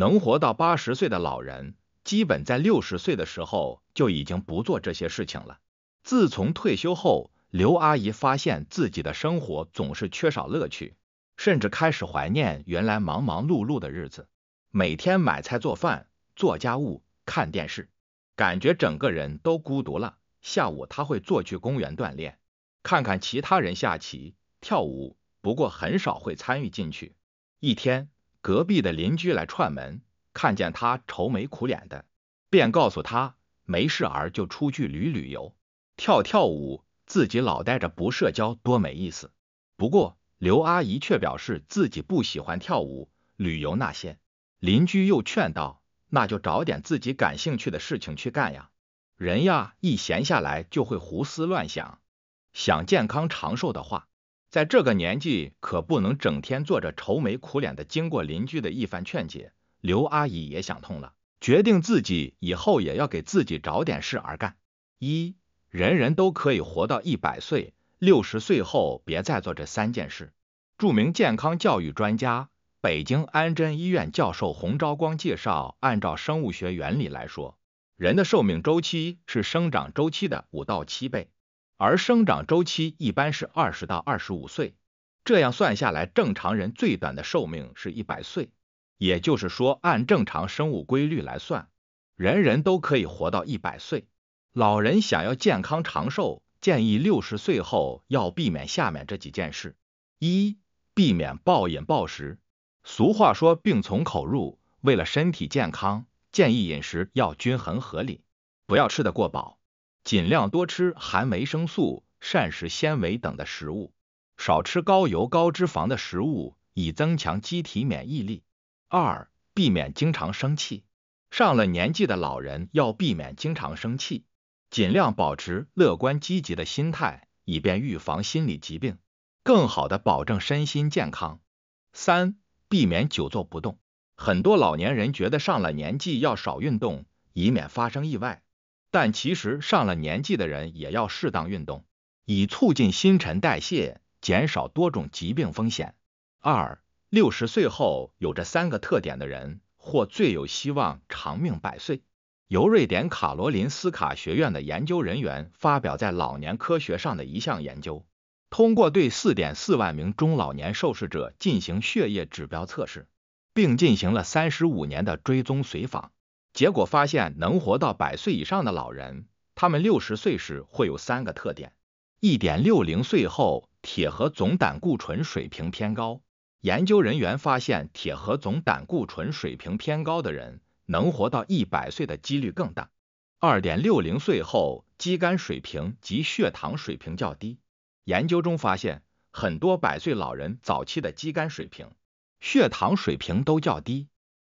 能活到八十岁的老人，基本在六十岁的时候就已经不做这些事情了。自从退休后，刘阿姨发现自己的生活总是缺少乐趣，甚至开始怀念原来忙忙碌碌的日子。每天买菜做饭、做家务、看电视，感觉整个人都孤独了。下午她会坐去公园锻炼，看看其他人下棋、跳舞，不过很少会参与进去。一天。隔壁的邻居来串门，看见他愁眉苦脸的，便告诉他：“没事儿就出去旅旅游，跳跳舞，自己老带着不社交多没意思。”不过刘阿姨却表示自己不喜欢跳舞、旅游那些。邻居又劝道：“那就找点自己感兴趣的事情去干呀，人呀一闲下来就会胡思乱想，想健康长寿的话。”在这个年纪，可不能整天坐着愁眉苦脸的。经过邻居的一番劝解，刘阿姨也想通了，决定自己以后也要给自己找点事儿干。一，人人都可以活到一百岁，六十岁后别再做这三件事。著名健康教育专家、北京安贞医院教授洪昭光介绍，按照生物学原理来说，人的寿命周期是生长周期的五到七倍。而生长周期一般是二十到二十五岁，这样算下来，正常人最短的寿命是一百岁。也就是说，按正常生物规律来算，人人都可以活到一百岁。老人想要健康长寿，建议六十岁后要避免下面这几件事：一、避免暴饮暴食。俗话说“病从口入”，为了身体健康，建议饮食要均衡合理，不要吃得过饱。尽量多吃含维生素、膳食纤维等的食物，少吃高油、高脂肪的食物，以增强机体免疫力。二、避免经常生气。上了年纪的老人要避免经常生气，尽量保持乐观积极的心态，以便预防心理疾病，更好的保证身心健康。三、避免久坐不动。很多老年人觉得上了年纪要少运动，以免发生意外。但其实上了年纪的人也要适当运动，以促进新陈代谢，减少多种疾病风险。二，六十岁后有着三个特点的人，或最有希望长命百岁。由瑞典卡罗林斯卡学院的研究人员发表在《老年科学》上的一项研究，通过对四点四万名中老年受试者进行血液指标测试，并进行了三十五年的追踪随访。结果发现，能活到百岁以上的老人，他们六十岁时会有三个特点：一点六零岁后，铁和总胆固醇水平偏高。研究人员发现，铁和总胆固醇水平偏高的人，能活到一百岁的几率更大。二点六零岁后，肌酐水平及血糖水平较低。研究中发现，很多百岁老人早期的肌酐水平、血糖水平都较低。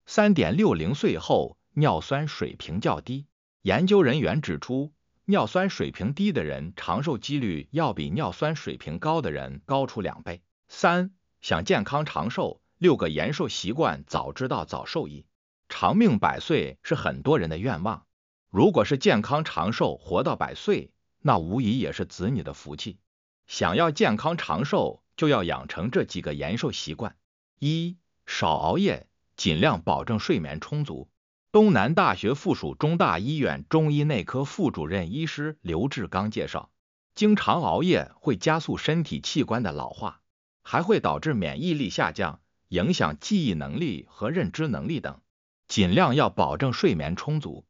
三点六零岁后。尿酸水平较低，研究人员指出，尿酸水平低的人长寿几率要比尿酸水平高的人高出两倍。三想健康长寿，六个延寿习惯早知道早受益。长命百岁是很多人的愿望，如果是健康长寿，活到百岁，那无疑也是子女的福气。想要健康长寿，就要养成这几个延寿习惯：一少熬夜，尽量保证睡眠充足。东南大学附属中大医院中医内科副主任医师刘志刚介绍，经常熬夜会加速身体器官的老化，还会导致免疫力下降，影响记忆能力和认知能力等。尽量要保证睡眠充足。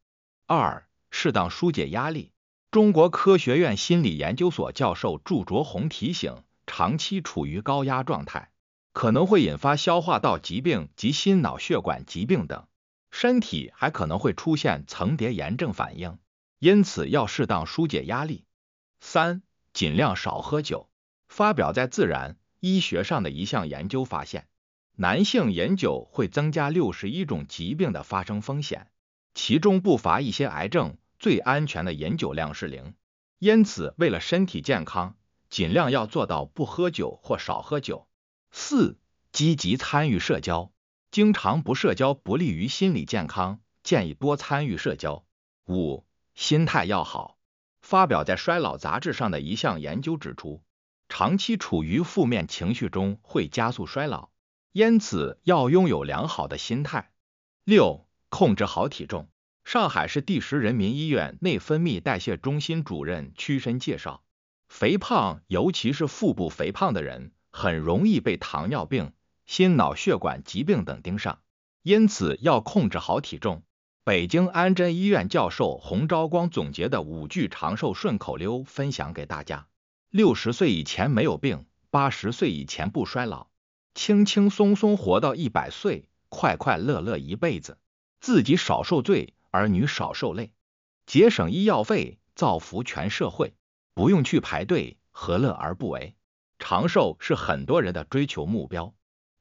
二、适当疏解压力。中国科学院心理研究所教授祝卓红提醒，长期处于高压状态，可能会引发消化道疾病及心脑血管疾病等。身体还可能会出现层叠炎症反应，因此要适当疏解压力。三、尽量少喝酒。发表在《自然医学》上的一项研究发现，男性饮酒会增加六十一种疾病的发生风险，其中不乏一些癌症。最安全的饮酒量是零，因此为了身体健康，尽量要做到不喝酒或少喝酒。四、积极参与社交。经常不社交不利于心理健康，建议多参与社交。五、心态要好。发表在《衰老》杂志上的一项研究指出，长期处于负面情绪中会加速衰老，因此要拥有良好的心态。六、控制好体重。上海市第十人民医院内分泌代谢中心主任屈伸介绍，肥胖，尤其是腹部肥胖的人，很容易被糖尿病。心脑血管疾病等盯上，因此要控制好体重。北京安贞医院教授洪昭光总结的五句长寿顺口溜分享给大家：六十岁以前没有病，八十岁以前不衰老，轻轻松松活到一百岁，快快乐乐一辈子，自己少受罪，儿女少受累，节省医药费，造福全社会。不用去排队，何乐而不为？长寿是很多人的追求目标。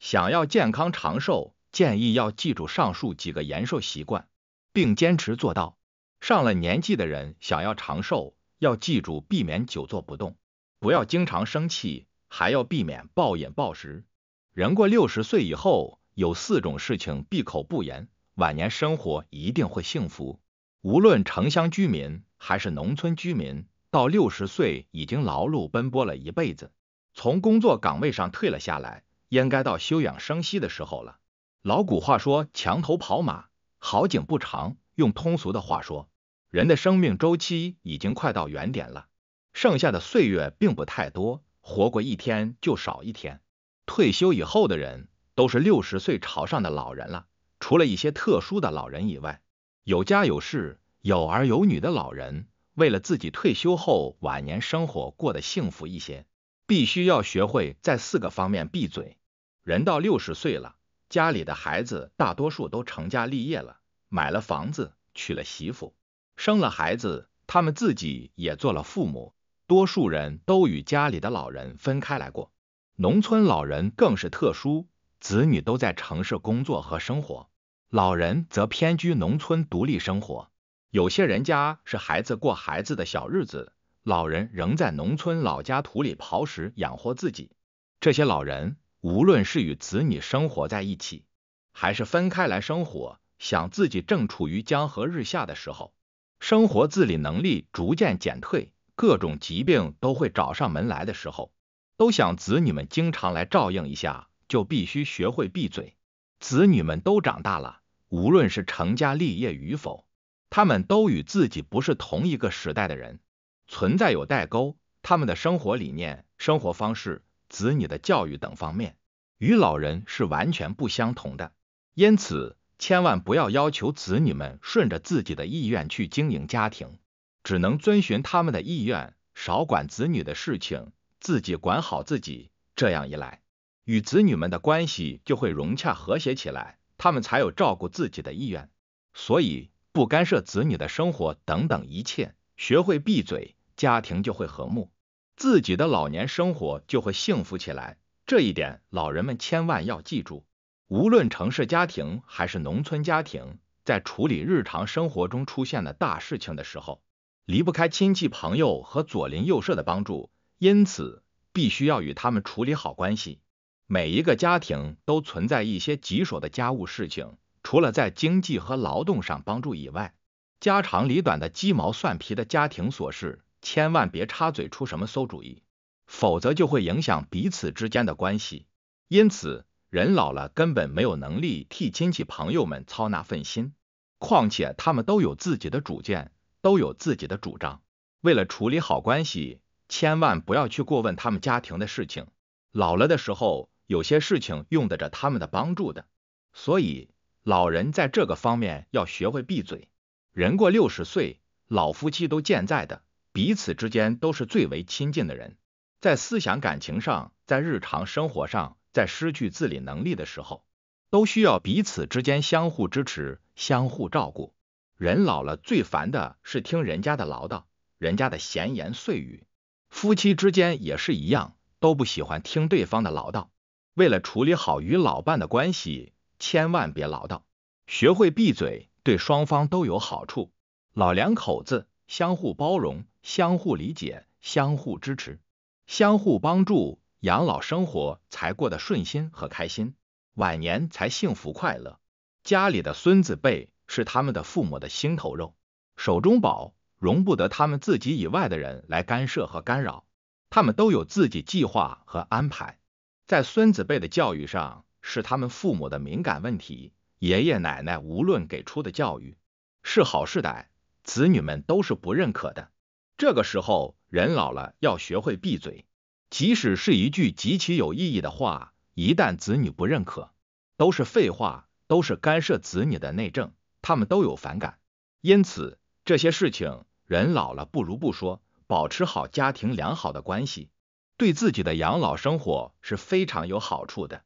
想要健康长寿，建议要记住上述几个延寿习惯，并坚持做到。上了年纪的人想要长寿，要记住避免久坐不动，不要经常生气，还要避免暴饮暴食。人过六十岁以后，有四种事情闭口不言，晚年生活一定会幸福。无论城乡居民还是农村居民，到六十岁已经劳碌奔波了一辈子，从工作岗位上退了下来。应该到休养生息的时候了。老古话说：“墙头跑马，好景不长。”用通俗的话说，人的生命周期已经快到原点了，剩下的岁月并不太多，活过一天就少一天。退休以后的人都是六十岁朝上的老人了，除了一些特殊的老人以外，有家有室、有儿有女的老人，为了自己退休后晚年生活过得幸福一些，必须要学会在四个方面闭嘴。人到六十岁了，家里的孩子大多数都成家立业了，买了房子，娶了媳妇，生了孩子，他们自己也做了父母。多数人都与家里的老人分开来过。农村老人更是特殊，子女都在城市工作和生活，老人则偏居农村，独立生活。有些人家是孩子过孩子的小日子，老人仍在农村老家土里刨食养活自己。这些老人。无论是与子女生活在一起，还是分开来生活，想自己正处于江河日下的时候，生活自理能力逐渐减退，各种疾病都会找上门来的时候，都想子女们经常来照应一下，就必须学会闭嘴。子女们都长大了，无论是成家立业与否，他们都与自己不是同一个时代的人，存在有代沟，他们的生活理念、生活方式。子女的教育等方面，与老人是完全不相同的，因此千万不要要求子女们顺着自己的意愿去经营家庭，只能遵循他们的意愿，少管子女的事情，自己管好自己。这样一来，与子女们的关系就会融洽和谐起来，他们才有照顾自己的意愿。所以，不干涉子女的生活等等一切，学会闭嘴，家庭就会和睦。自己的老年生活就会幸福起来，这一点老人们千万要记住。无论城市家庭还是农村家庭，在处理日常生活中出现的大事情的时候，离不开亲戚朋友和左邻右舍的帮助，因此必须要与他们处理好关系。每一个家庭都存在一些棘手的家务事情，除了在经济和劳动上帮助以外，家长里短的鸡毛蒜皮的家庭琐事。千万别插嘴出什么馊主意，否则就会影响彼此之间的关系。因此，人老了根本没有能力替亲戚朋友们操那份心。况且他们都有自己的主见，都有自己的主张。为了处理好关系，千万不要去过问他们家庭的事情。老了的时候，有些事情用得着他们的帮助的。所以，老人在这个方面要学会闭嘴。人过六十岁，老夫妻都健在的。彼此之间都是最为亲近的人，在思想感情上，在日常生活上，在失去自理能力的时候，都需要彼此之间相互支持、相互照顾。人老了最烦的是听人家的唠叨，人家的闲言碎语。夫妻之间也是一样，都不喜欢听对方的唠叨。为了处理好与老伴的关系，千万别唠叨，学会闭嘴，对双方都有好处。老两口子相互包容。相互理解，相互支持，相互帮助，养老生活才过得顺心和开心，晚年才幸福快乐。家里的孙子辈是他们的父母的心头肉、手中宝，容不得他们自己以外的人来干涉和干扰。他们都有自己计划和安排，在孙子辈的教育上是他们父母的敏感问题。爷爷奶奶无论给出的教育是好是歹，子女们都是不认可的。这个时候，人老了要学会闭嘴，即使是一句极其有意义的话，一旦子女不认可，都是废话，都是干涉子女的内政，他们都有反感。因此，这些事情人老了不如不说，保持好家庭良好的关系，对自己的养老生活是非常有好处的。